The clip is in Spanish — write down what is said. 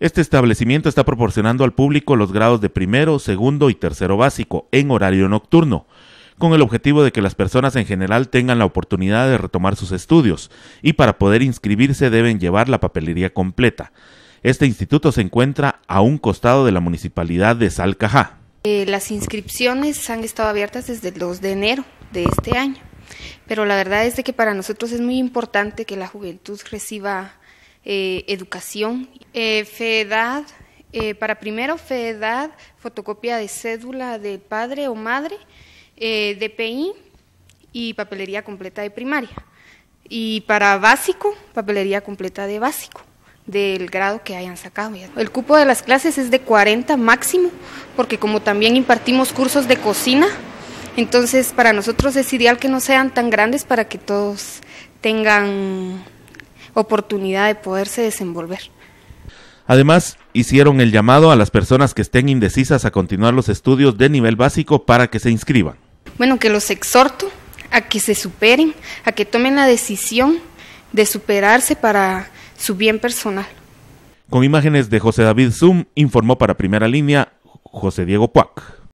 Este establecimiento está proporcionando al público los grados de primero, segundo y tercero básico en horario nocturno, con el objetivo de que las personas en general tengan la oportunidad de retomar sus estudios, y para poder inscribirse deben llevar la papelería completa. Este instituto se encuentra a un costado de la municipalidad de Salcajá. Eh, las inscripciones han estado abiertas desde el 2 de enero de este año, pero la verdad es de que para nosotros es muy importante que la juventud reciba eh, educación. Eh, feedad, edad, eh, para primero feedad, fotocopia de cédula de padre o madre, DPI y papelería completa de primaria. Y para básico, papelería completa de básico del grado que hayan sacado. El cupo de las clases es de 40 máximo, porque como también impartimos cursos de cocina, entonces para nosotros es ideal que no sean tan grandes para que todos tengan oportunidad de poderse desenvolver. Además, hicieron el llamado a las personas que estén indecisas a continuar los estudios de nivel básico para que se inscriban. Bueno, que los exhorto a que se superen, a que tomen la decisión de superarse para su bien personal. Con imágenes de José David Zoom, informó para Primera Línea José Diego Puac.